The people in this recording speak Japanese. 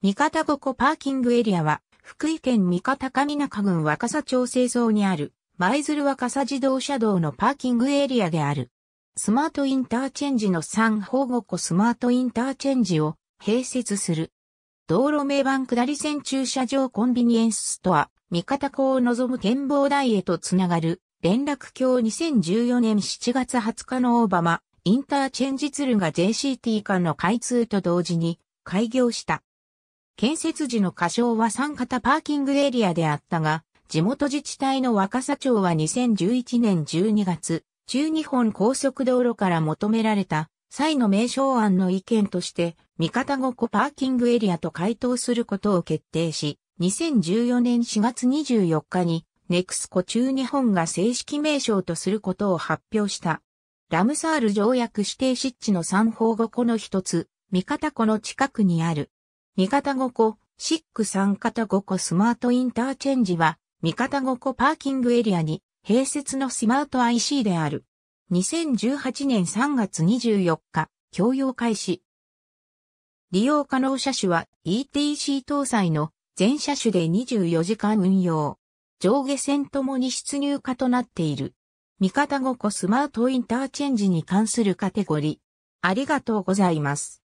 三方五湖パーキングエリアは、福井県三方上中郡若狭町製造にある、舞鶴若狭自動車道のパーキングエリアである。スマートインターチェンジの三方五湖スマートインターチェンジを併設する。道路名板下り線駐車場コンビニエンスストア、三方港を望む展望台へとつながる、連絡橋2014年7月20日のオバマ、インターチェンジ鶴が JCT 間の開通と同時に開業した。建設時の仮称は三型パーキングエリアであったが、地元自治体の若狭町は2011年12月、中日本高速道路から求められた際の名称案の意見として、三方五湖パーキングエリアと回答することを決定し、2014年4月24日に、ネクスコ中日本が正式名称とすることを発表した。ラムサール条約指定湿地の三方五湖の一つ、三方湖の近くにある、三方五湖、シック三方五湖スマートインターチェンジは、三方五湖パーキングエリアに、併設のスマート IC である。2018年3月24日、共用開始。利用可能車種は ETC 搭載の全車種で24時間運用。上下線ともに出入化となっている。三方五湖スマートインターチェンジに関するカテゴリー。ありがとうございます。